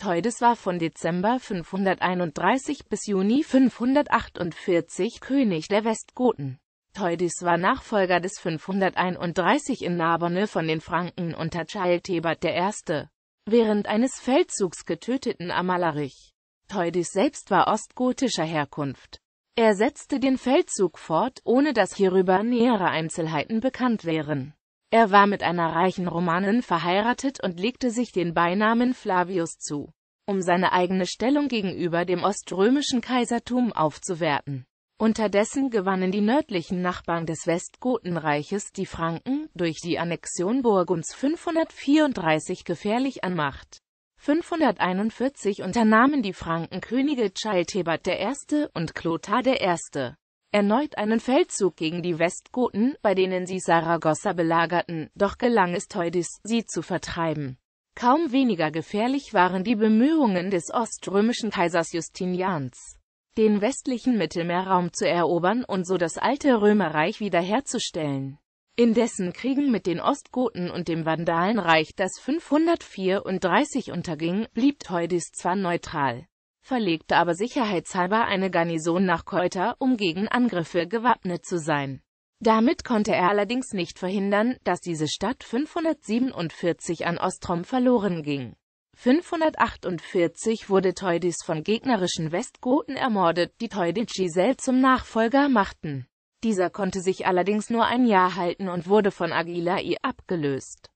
Theudes war von Dezember 531 bis Juni 548 König der Westgoten. Teudis war Nachfolger des 531 in Naberne von den Franken unter Chaltebert I., während eines Feldzugs getöteten Amalarich. Teudis selbst war ostgotischer Herkunft. Er setzte den Feldzug fort, ohne dass hierüber nähere Einzelheiten bekannt wären. Er war mit einer reichen Romanin verheiratet und legte sich den Beinamen Flavius zu, um seine eigene Stellung gegenüber dem oströmischen Kaisertum aufzuwerten. Unterdessen gewannen die nördlichen Nachbarn des Westgotenreiches, die Franken, durch die Annexion Burgunds 534 gefährlich an Macht. 541 unternahmen die Franken Könige Childebert I. und Clotaire I erneut einen Feldzug gegen die Westgoten, bei denen sie Saragossa belagerten, doch gelang es Teudis, sie zu vertreiben. Kaum weniger gefährlich waren die Bemühungen des oströmischen Kaisers Justinians, den westlichen Mittelmeerraum zu erobern und so das alte Römerreich wiederherzustellen. In dessen Kriegen mit den Ostgoten und dem Vandalenreich, das 534 unterging, blieb Teudis zwar neutral, verlegte aber sicherheitshalber eine Garnison nach Keuter, um gegen Angriffe gewappnet zu sein. Damit konnte er allerdings nicht verhindern, dass diese Stadt 547 an Ostrom verloren ging. 548 wurde Teudis von gegnerischen Westgoten ermordet, die Teudit Giselle zum Nachfolger machten. Dieser konnte sich allerdings nur ein Jahr halten und wurde von Agilai abgelöst.